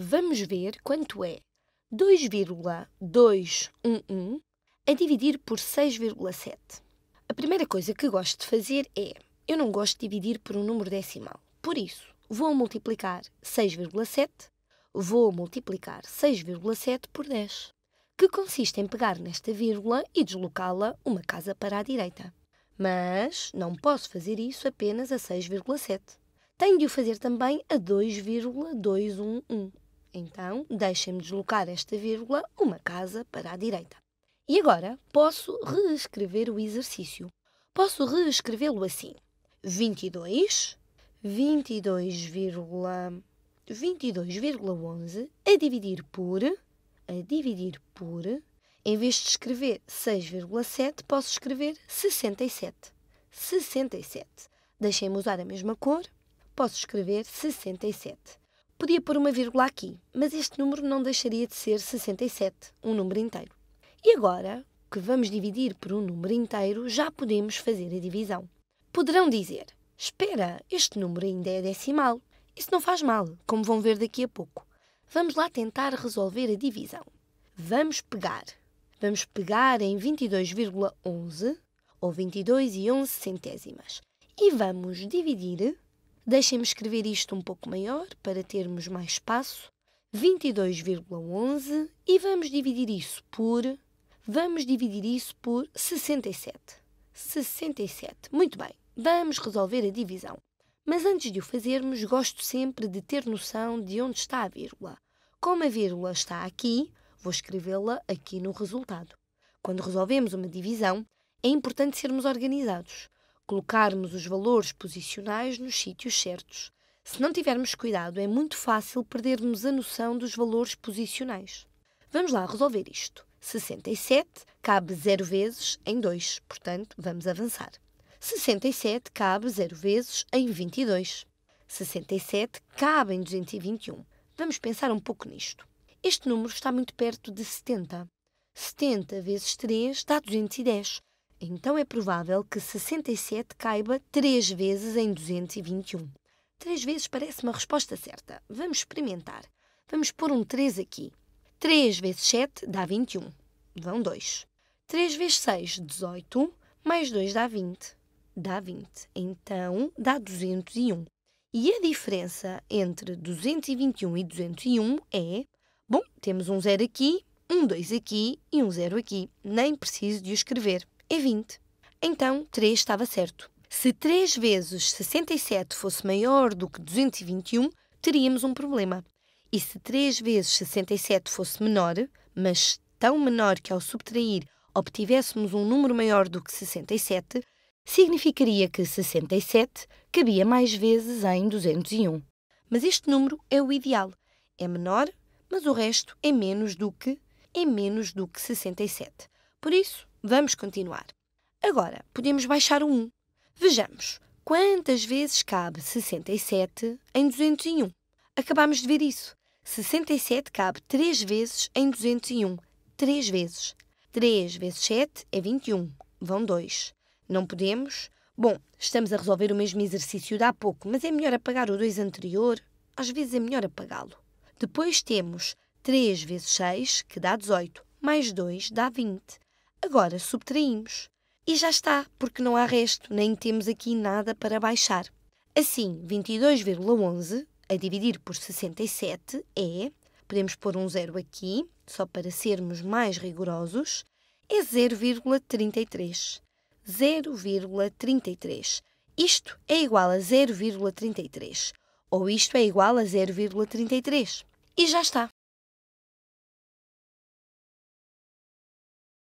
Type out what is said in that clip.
vamos ver quanto é 2,211 a dividir por 6,7. A primeira coisa que gosto de fazer é, eu não gosto de dividir por um número decimal. Por isso, vou multiplicar 6,7, vou multiplicar 6,7 por 10, que consiste em pegar nesta vírgula e deslocá-la uma casa para a direita. Mas não posso fazer isso apenas a 6,7. Tenho de o fazer também a 2,211. Então, deixem-me deslocar esta vírgula uma casa para a direita. E agora posso reescrever o exercício. Posso reescrevê-lo assim: 22, 22,11 22, a dividir por a dividir por em vez de escrever 6,7, posso escrever 67. 67. Deixem-me usar a mesma cor. Posso escrever 67. Podia pôr uma vírgula aqui, mas este número não deixaria de ser 67, um número inteiro. E agora, que vamos dividir por um número inteiro, já podemos fazer a divisão. Poderão dizer: Espera, este número ainda é decimal. Isso não faz mal, como vão ver daqui a pouco. Vamos lá tentar resolver a divisão. Vamos pegar. Vamos pegar em 22,11 ou 22 e 11 centésimas. E vamos dividir Deixem-me escrever isto um pouco maior para termos mais espaço. 22,11 e vamos dividir isso por vamos dividir isso por 67. 67. Muito bem. Vamos resolver a divisão. Mas antes de o fazermos, gosto sempre de ter noção de onde está a vírgula. Como a vírgula está aqui, vou escrevê-la aqui no resultado. Quando resolvemos uma divisão, é importante sermos organizados colocarmos os valores posicionais nos sítios certos. Se não tivermos cuidado, é muito fácil perdermos a noção dos valores posicionais. Vamos lá resolver isto. 67 cabe 0 vezes em 2, portanto, vamos avançar. 67 cabe 0 vezes em 22. 67 cabe em 221. Vamos pensar um pouco nisto. Este número está muito perto de 70. 70 vezes 3 dá 210. Então é provável que 67 caiba 3 vezes em 221. 3 vezes parece uma resposta certa. Vamos experimentar. Vamos pôr um 3 aqui. 3 vezes 7 dá 21. Vão 2. 3 vezes 6, 18. Mais 2 dá 20. Dá 20. Então dá 201. E a diferença entre 221 e 201 é. Bom, temos um 0 aqui, um 2 aqui e um 0 aqui. Nem preciso de o escrever é 20. Então 3 estava certo. Se 3 vezes 67 fosse maior do que 221, teríamos um problema. E se 3 vezes 67 fosse menor, mas tão menor que ao subtrair obtivéssemos um número maior do que 67, significaria que 67 cabia mais vezes em 201. Mas este número é o ideal. É menor, mas o resto é menos do que é menos do que 67. Por isso, Vamos continuar. Agora, podemos baixar o 1. Vejamos. Quantas vezes cabe 67 em 201? Acabamos de ver isso. 67 cabe 3 vezes em 201. 3 vezes. 3 vezes 7 é 21. Vão 2. Não podemos? Bom, estamos a resolver o mesmo exercício de há pouco, mas é melhor apagar o 2 anterior. Às vezes é melhor apagá-lo. Depois temos 3 vezes 6, que dá 18, mais 2 dá 20. Agora subtraímos. E já está, porque não há resto, nem temos aqui nada para baixar. Assim, 22,11 a dividir por 67 é, podemos pôr um zero aqui, só para sermos mais rigorosos, é 0,33. 0,33. Isto é igual a 0,33. Ou isto é igual a 0,33. E já está.